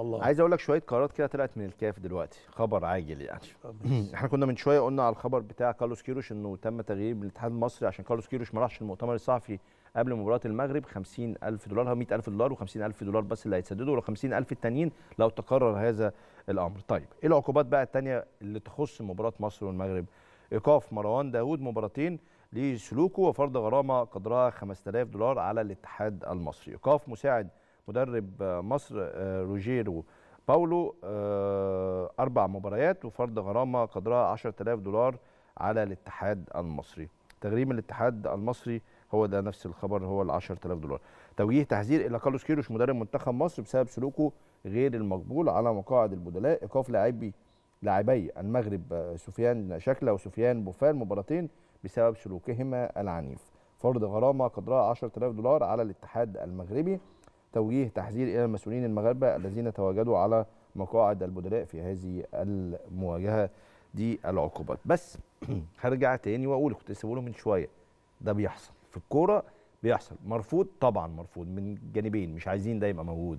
الله عايز اقول لك شويه قرارات كده طلعت من الكاف دلوقتي خبر عاجل يعني آه، احنا كنا من شويه قلنا على الخبر بتاع كارلوس كيروش انه تم تغيير الاتحاد المصري عشان كارلوس كيروش ما راحش المؤتمر الصحفي قبل مباراه المغرب 50000 دولار او 100000 دولار و50000 دولار بس اللي هيتسددوا وال50000 التانيين لو تكرر هذا الامر طيب ايه العقوبات بقى الثانيه اللي تخص مباراه مصر والمغرب ايقاف مروان داوود مباراتين لسلوكه وفرض غرامه قدرها 5000 دولار على الاتحاد المصري ايقاف مساعد مدرب آه، مصر آه، روجيرو باولو آه، أربع مباريات وفرض غرامة قدرها 10000 دولار على الاتحاد المصري تغريم الاتحاد المصري هو ده نفس الخبر هو ال 10000 دولار توجيه تحذير الى كارلوس كيروش مدرب منتخب مصر بسبب سلوكه غير المقبول على مقاعد البدلاء ايقاف لاعبي لاعبي المغرب سفيان شكله وسفيان بوفال مباراتين بسبب سلوكهما العنيف فرض غرامه قدرها 10000 دولار على الاتحاد المغربي توجيه تحذير إلى المسؤولين المغاربة الذين تواجدوا على مقاعد البدلاء في هذه المواجهة دي العقوبات بس هرجع تاني واقول كنت لسه من شويه ده بيحصل في الكوره بيحصل مرفوض طبعا مرفوض من جانبين مش عايزين ده يبقى موجود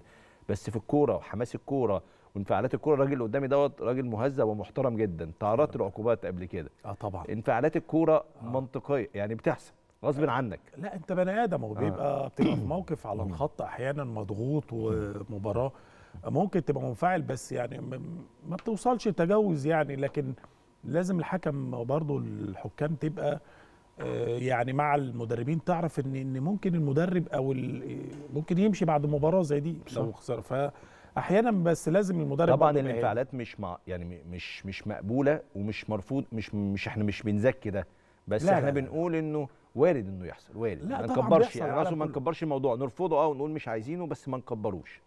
بس في الكوره وحماس الكوره وانفعالات الكوره الراجل اللي قدامي دوت راجل مهذب ومحترم جدا تعرضت لعقوبات قبل كده اه طبعا انفعالات الكوره آه. منطقيه يعني بتحصل غصب آه. عنك لا انت بني ادم هو بيبقى آه. بتبقى في موقف على الخط احيانا مضغوط ومباراه ممكن تبقى منفعل بس يعني ما بتوصلش تجاوز يعني لكن لازم الحكم برضه الحكام تبقى آه، يعني مع المدربين تعرف ان ان ممكن المدرب او ممكن يمشي بعد مباراه زي دي لو خسر فاحيانا بس لازم المدرب طبعا الانفعالات مش مع يعني مش مش مقبوله ومش مرفوض مش مش احنا مش بنزكي ده بس لا احنا لا بنقول انه وارد انه يحصل وارد لا ما نكبرش يعني ما نكبرش الموضوع نرفضه او آه، نقول مش عايزينه بس ما نكبروش